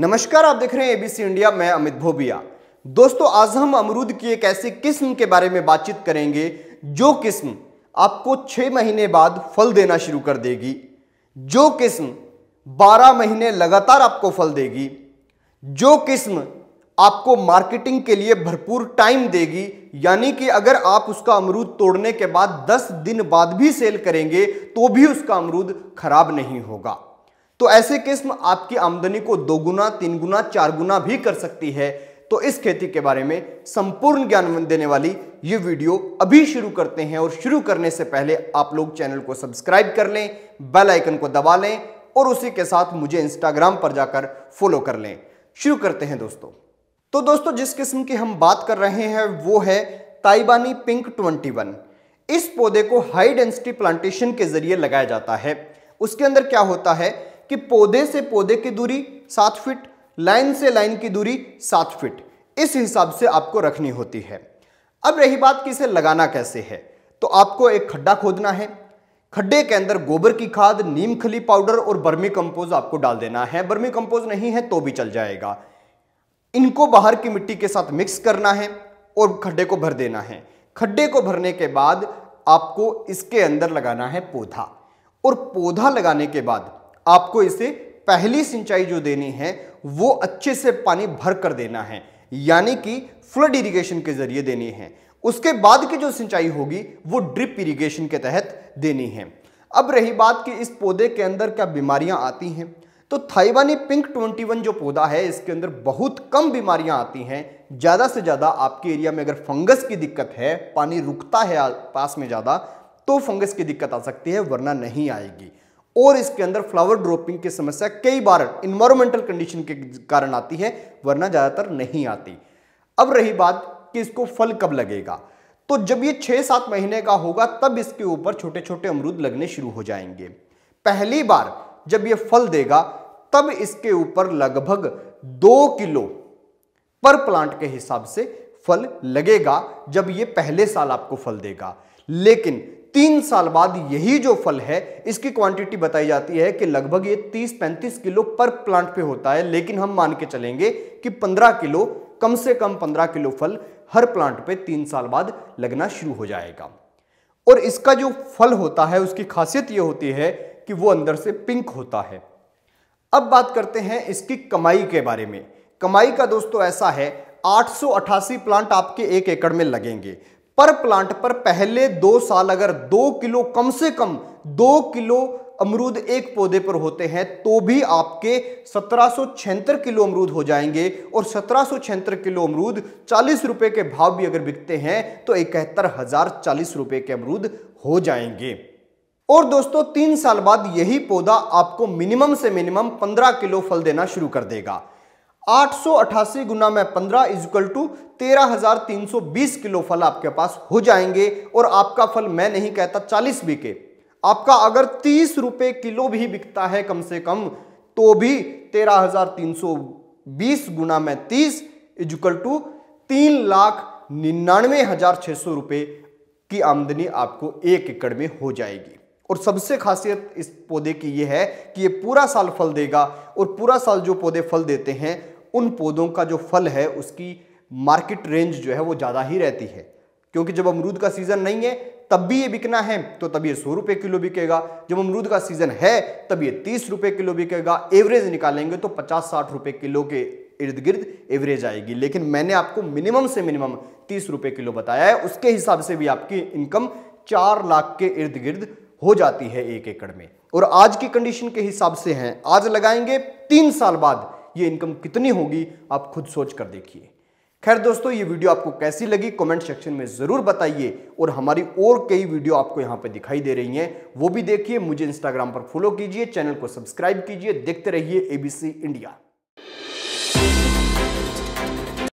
नमस्कार आप देख रहे हैं एबीसी इंडिया मैं अमित भोबिया दोस्तों आज हम अमरूद की एक ऐसी किस्म के बारे में बातचीत करेंगे जो किस्म आपको छः महीने बाद फल देना शुरू कर देगी जो किस्म बारह महीने लगातार आपको फल देगी जो किस्म आपको मार्केटिंग के लिए भरपूर टाइम देगी यानी कि अगर आप उसका अमरूद तोड़ने के बाद 10 दिन बाद भी सेल करेंगे तो भी उसका अमरूद खराब नहीं होगा तो ऐसे किस्म आपकी आमदनी को दोगुना तीन गुना चार गुना भी कर सकती है तो इस खेती के बारे में संपूर्ण ज्ञान देने वाली ये वीडियो अभी शुरू करते हैं और शुरू करने से पहले आप लोग चैनल को सब्सक्राइब कर लें बेल आइकन को दबा लें और उसी के साथ मुझे इंस्टाग्राम पर जाकर फॉलो कर लें शुरू करते हैं दोस्तों तो दोस्तों जिस किस्म की हम बात कर रहे हैं वो है ताइबानी पिंक ट्वेंटी इस पौधे को हाई डेंसिटी प्लांटेशन के जरिए लगाया जाता है उसके अंदर क्या होता है कि पौधे से पौधे की दूरी सात फिट लाइन से लाइन की दूरी सात फिट इस हिसाब से आपको रखनी होती है अब रही बात कि इसे लगाना कैसे है तो आपको एक खड्डा खोदना है खड्डे के अंदर गोबर की खाद नीम खली पाउडर और बर्मी कंपोज आपको डाल देना है बर्मी कंपोज नहीं है तो भी चल जाएगा इनको बाहर की मिट्टी के साथ मिक्स करना है और खड्डे को भर देना है खड्डे को भरने के बाद आपको इसके अंदर लगाना है पौधा और पौधा लगाने के बाद आपको इसे पहली सिंचाई जो देनी है वो अच्छे से पानी भर कर देना है यानी कि फ्लड इरिगेशन के जरिए देनी है उसके बाद की जो सिंचाई होगी वो ड्रिप इरिगेशन के तहत देनी है अब रही बात कि इस पौधे के अंदर क्या बीमारियां आती हैं तो थाइवानी पिंक 21 जो पौधा है इसके अंदर बहुत कम बीमारियां आती हैं ज़्यादा से ज़्यादा आपके एरिया में अगर फंगस की दिक्कत है पानी रुकता है पास में ज़्यादा तो फंगस की दिक्कत आ सकती है वरना नहीं आएगी और इसके अंदर फ्लावर ड्रॉपिंग की समस्या कई बार इन्वायरमेंटल कंडीशन के कारण आती है वरना ज़्यादातर नहीं आती अब रही बात कि इसको फल कब लगेगा तो जब ये छह सात महीने का होगा तब इसके ऊपर छोटे छोटे अमरूद लगने शुरू हो जाएंगे पहली बार जब ये फल देगा तब इसके ऊपर लगभग दो किलो पर प्लांट के हिसाब से फल लगेगा जब ये पहले साल आपको फल देगा लेकिन तीन साल बाद यही जो फल है इसकी क्वांटिटी बताई जाती है कि लगभग ये 30-35 किलो पर प्लांट पे होता है लेकिन हम मान के चलेंगे कि 15 किलो कम से कम 15 किलो फल हर प्लांट पे तीन साल बाद लगना शुरू हो जाएगा और इसका जो फल होता है उसकी खासियत ये होती है कि वो अंदर से पिंक होता है अब बात करते हैं इसकी कमाई के बारे में कमाई का दोस्तों ऐसा है आठ प्लांट आपके एक एकड़ में लगेंगे पर प्लांट पर पहले दो साल अगर दो किलो कम से कम दो किलो अमरूद एक पौधे पर होते हैं तो भी आपके सत्रह किलो अमरूद हो जाएंगे और सत्रह किलो अमरूद चालीस रुपए के भाव भी अगर बिकते हैं तो इकहत्तर हजार चालीस रुपए के अमरूद हो जाएंगे और दोस्तों तीन साल बाद यही पौधा आपको मिनिमम से मिनिमम पंद्रह किलो फल देना शुरू कर देगा 888 गुना में 15 इजक्ल टू तेरह किलो फल आपके पास हो जाएंगे और आपका फल मैं नहीं कहता 40 बिके आपका अगर तीस रुपये किलो भी बिकता है कम से कम तो भी 13,320 गुना में 30 इजक्ल टू तीन लाख निन्यानवे हजार छः सौ रुपये की आमदनी आपको एक एकड़ में हो जाएगी और सबसे खासियत इस पौधे की यह है कि ये पूरा साल फल देगा और पूरा साल जो पौधे फल देते हैं उन पौधों का जो फल है उसकी मार्केट रेंज जो है वो ज़्यादा ही रहती है क्योंकि जब अमरूद का सीज़न नहीं है तब भी ये बिकना है तो तब ये सौ रुपये किलो बिकेगा जब अमरूद का सीज़न है तब ये तीस रुपये किलो बिकेगा एवरेज निकालेंगे तो पचास साठ रुपये किलो के इर्द गिर्द एवरेज आएगी लेकिन मैंने आपको मिनिमम से मिनिमम तीस रुपये किलो बताया है उसके हिसाब से भी आपकी इनकम चार लाख के इर्द गिर्द हो जाती है एक एकड़ में और आज की कंडीशन के हिसाब से हैं आज लगाएंगे तीन साल बाद ये इनकम कितनी होगी आप खुद सोच कर देखिए खैर दोस्तों ये वीडियो आपको कैसी लगी कमेंट सेक्शन में ज़रूर बताइए और हमारी और कई वीडियो आपको यहाँ पे दिखाई दे रही हैं वो भी देखिए मुझे इंस्टाग्राम पर फॉलो कीजिए चैनल को सब्सक्राइब कीजिए देखते रहिए एबीसी इंडिया